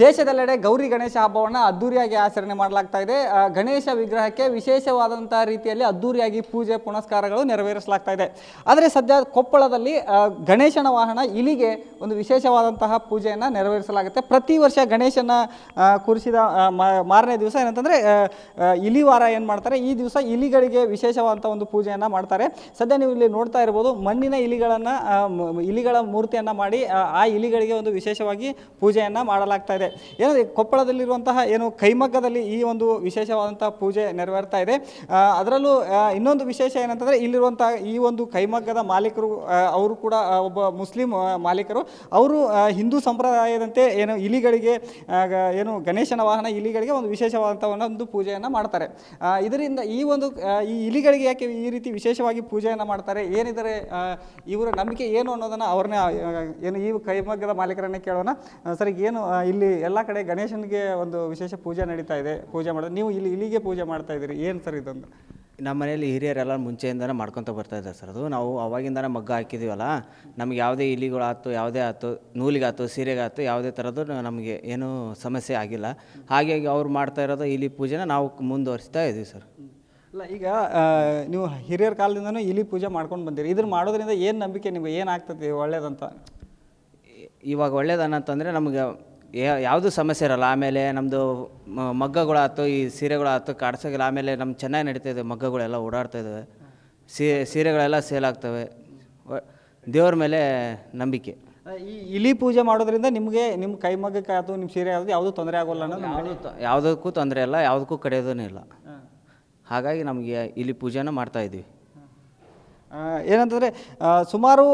ದೇಶದೆಲ್ಲೆಡೆ ಗೌರಿ ಗಣೇಶ ಹಬ್ಬವನ್ನು ಅದ್ದೂರಿಯಾಗಿ ಆಚರಣೆ ಮಾಡಲಾಗ್ತಾ ಇದೆ ಗಣೇಶ ವಿಗ್ರಹಕ್ಕೆ ವಿಶೇಷವಾದಂತಹ ರೀತಿಯಲ್ಲಿ ಅದ್ದೂರಿಯಾಗಿ ಪೂಜೆ ಪುನಸ್ಕಾರಗಳು ನೆರವೇರಿಸಲಾಗ್ತಾ ಇದೆ ಆದರೆ ಸದ್ಯ ಕೊಪ್ಪಳದಲ್ಲಿ ಗಣೇಶನ ವಾಹನ ಇಲಿಗೆ ಒಂದು ವಿಶೇಷವಾದಂತಹ ಪೂಜೆಯನ್ನು ನೆರವೇರಿಸಲಾಗುತ್ತೆ ಪ್ರತಿ ವರ್ಷ ಗಣೇಶನ ಕುರಿಸಿದ ಮಾರನೇ ದಿವಸ ಏನಂತಂದರೆ ಇಲಿ ವಾರ ಏನು ಮಾಡ್ತಾರೆ ಈ ದಿವಸ ಇಲಿಗಳಿಗೆ ವಿಶೇಷವಾದಂಥ ಒಂದು ಪೂಜೆಯನ್ನು ಮಾಡ್ತಾರೆ ಸದ್ಯ ನೀವು ಇಲ್ಲಿ ನೋಡ್ತಾ ಇರ್ಬೋದು ಮಣ್ಣಿನ ಇಲಿಗಳನ್ನು ಇಲಿಗಳ ಮೂರ್ತಿಯನ್ನು ಮಾಡಿ ಆ ಇಲಿಗಳಿಗೆ ಒಂದು ವಿಶೇಷವಾಗಿ ಪೂಜೆಯನ್ನು ಮಾಡಲಾಗ್ತಾ ಇದೆ ಇದೆ ಏನಂದರೆ ಕೊಪ್ಪಳದಲ್ಲಿರುವಂತಹ ಏನು ಕೈಮಗ್ಗದಲ್ಲಿ ಈ ಒಂದು ವಿಶೇಷವಾದಂತಹ ಪೂಜೆ ನೆರವೇರ್ತಾ ಇದೆ ಅದರಲ್ಲೂ ಇನ್ನೊಂದು ವಿಶೇಷ ಏನಂತಂದರೆ ಇಲ್ಲಿರುವಂತಹ ಈ ಒಂದು ಕೈಮಗ್ಗದ ಮಾಲೀಕರು ಅವರು ಕೂಡ ಒಬ್ಬ ಮುಸ್ಲಿಂ ಮಾಲೀಕರು ಅವರು ಹಿಂದೂ ಸಂಪ್ರದಾಯದಂತೆ ಏನು ಇಲಿಗಳಿಗೆ ಏನು ಗಣೇಶನ ವಾಹನ ಇಲಿಗಳಿಗೆ ಒಂದು ವಿಶೇಷವಾದಂಥ ಒಂದು ಪೂಜೆಯನ್ನು ಮಾಡ್ತಾರೆ ಇದರಿಂದ ಈ ಒಂದು ಈ ಇಲಿಗಳಿಗೆ ಯಾಕೆ ಈ ರೀತಿ ವಿಶೇಷವಾಗಿ ಪೂಜೆಯನ್ನು ಮಾಡ್ತಾರೆ ಏನಿದ್ದಾರೆ ಇವರ ನಂಬಿಕೆ ಏನು ಅನ್ನೋದನ್ನು ಅವ್ರನ್ನೇ ಏನು ಈ ಕೈಮಗ್ಗದ ಮಾಲೀಕರನ್ನೇ ಕೇಳೋಣ ಸರಿ ಏನು ಇಲ್ಲಿ ಎಲ್ಲ ಕಡೆ ಗಣೇಶನಿಗೆ ಒಂದು ವಿಶೇಷ ಪೂಜೆ ನಡೀತಾ ಇದೆ ಪೂಜೆ ಮಾಡೋದು ನೀವು ಇಲ್ಲಿ ಇಲ್ಲಿಗೆ ಪೂಜೆ ಮಾಡ್ತಾ ಇದ್ದೀರಿ ಏನು ಸರ್ ಇದೊಂದು ನಮ್ಮ ಮನೆಯಲ್ಲಿ ಹಿರಿಯರೆಲ್ಲ ಮುಂಚೆಯಿಂದನೇ ಮಾಡ್ಕೊತ ಬರ್ತಾ ಇದ್ದಾರೆ ಸರ್ ಅದು ನಾವು ಅವಾಗಿಂದ ಮಗ್ಗ ಹಾಕಿದೀವಲ್ಲ ನಮ್ಗೆ ಯಾವುದೇ ಇಲಿಗಳಾಯ್ತು ಯಾವುದೇ ಆಯ್ತು ನೂಲಿಗಾಯ್ತು ಸೀರೆಗಾಯ್ತು ಯಾವುದೇ ಥರದ್ದು ನಮಗೆ ಏನೂ ಸಮಸ್ಯೆ ಆಗಿಲ್ಲ ಹಾಗಾಗಿ ಅವ್ರು ಮಾಡ್ತಾ ಇರೋದು ಇಲಿ ಪೂಜೆನ ನಾವು ಮುಂದುವರಿಸ್ತಾ ಇದ್ದೀವಿ ಸರ್ ಅಲ್ಲ ಈಗ ನೀವು ಹಿರಿಯರ ಕಾಲದಿಂದನೂ ಇಲಿ ಪೂಜೆ ಮಾಡ್ಕೊಂಡು ಬಂದಿರಿ ಇದ್ರ ಮಾಡೋದ್ರಿಂದ ಏನು ನಂಬಿಕೆ ನಿಮ್ಗೆ ಏನಾಗ್ತದೆ ಒಳ್ಳೇದಂತ ಇವಾಗ ಅಂತಂದ್ರೆ ನಮಗೆ ಯಾವುದು ಸಮಸ್ಯೆ ಇರಲ್ಲ ಆಮೇಲೆ ನಮ್ಮದು ಮಗ್ಗಗಳಾಯ್ತು ಈ ಸೀರೆಗಳಾಯ್ತು ಕಾಡ್ಸೋಗಿಲ್ಲ ಆಮೇಲೆ ನಮ್ಮ ಚೆನ್ನಾಗಿ ನಡೀತಾಯಿದೆ ಮಗ್ಗಗಳೆಲ್ಲ ಓಡಾಡ್ತಾ ಸೀರೆಗಳೆಲ್ಲ ಸೇಲ್ ಆಗ್ತವೆ ದೇವ್ರ ಮೇಲೆ ನಂಬಿಕೆ ಈ ಇಲಿ ಪೂಜೆ ಮಾಡೋದ್ರಿಂದ ನಿಮಗೆ ನಿಮ್ಮ ಕೈ ಮಗ್ಗಕ್ಕೆ ಅದು ನಿಮ್ಮ ಸೀರೆ ಆಗೋದು ಯಾವುದೂ ತೊಂದರೆ ಆಗೋಲ್ಲ ಅನ್ನೋದು ಯಾವುದಕ್ಕೂ ತೊಂದರೆ ಇಲ್ಲ ಯಾವುದಕ್ಕೂ ಕಡಿಯೋದೂ ಇಲ್ಲ ಹಾಗಾಗಿ ನಮಗೆ ಇಲಿ ಪೂಜೆನ ಮಾಡ್ತಾಯಿದ್ವಿ ಏನಂತಂದರೆ ಸುಮಾರು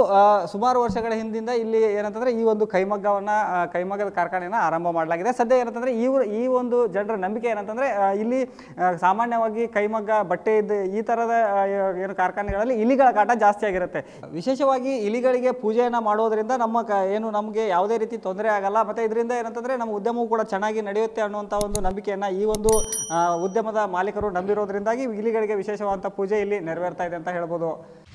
ಸುಮಾರು ವರ್ಷಗಳ ಹಿಂದಿಂದ ಇಲ್ಲಿ ಏನಂತಂದರೆ ಈ ಒಂದು ಕೈಮಗ್ಗವನ್ನು ಕೈಮಗ್ಗದ ಕಾರ್ಖಾನೆಯನ್ನು ಆರಂಭ ಮಾಡಲಾಗಿದೆ ಸದ್ಯ ಏನಂತಂದರೆ ಈ ಈ ಒಂದು ಜನರ ನಂಬಿಕೆ ಏನಂತಂದರೆ ಇಲ್ಲಿ ಸಾಮಾನ್ಯವಾಗಿ ಕೈಮಗ್ಗ ಬಟ್ಟೆ ಇದ್ದ ಈ ಥರದ ಏನು ಕಾರ್ಖಾನೆಗಳಲ್ಲಿ ಇಲಿಗಳ ಕಾಟ ಜಾಸ್ತಿ ಆಗಿರುತ್ತೆ ವಿಶೇಷವಾಗಿ ಇಲಿಗಳಿಗೆ ಪೂಜೆಯನ್ನು ಮಾಡೋದರಿಂದ ನಮ್ಮ ಏನು ನಮಗೆ ಯಾವುದೇ ರೀತಿ ತೊಂದರೆ ಆಗಲ್ಲ ಮತ್ತು ಇದರಿಂದ ಏನಂತಂದರೆ ನಮ್ಮ ಉದ್ಯಮವು ಕೂಡ ಚೆನ್ನಾಗಿ ನಡೆಯುತ್ತೆ ಅನ್ನುವಂಥ ಒಂದು ನಂಬಿಕೆಯನ್ನು ಈ ಒಂದು ಉದ್ಯಮದ ಮಾಲೀಕರು ನಂಬಿರೋದ್ರಿಂದಾಗಿ ಇಲಿಗಳಿಗೆ ವಿಶೇಷವಾದಂಥ ಪೂಜೆ ಇಲ್ಲಿ ನೆರವೇರ್ತಾ ಇದೆ ಅಂತ ಹೇಳ್ಬೋದು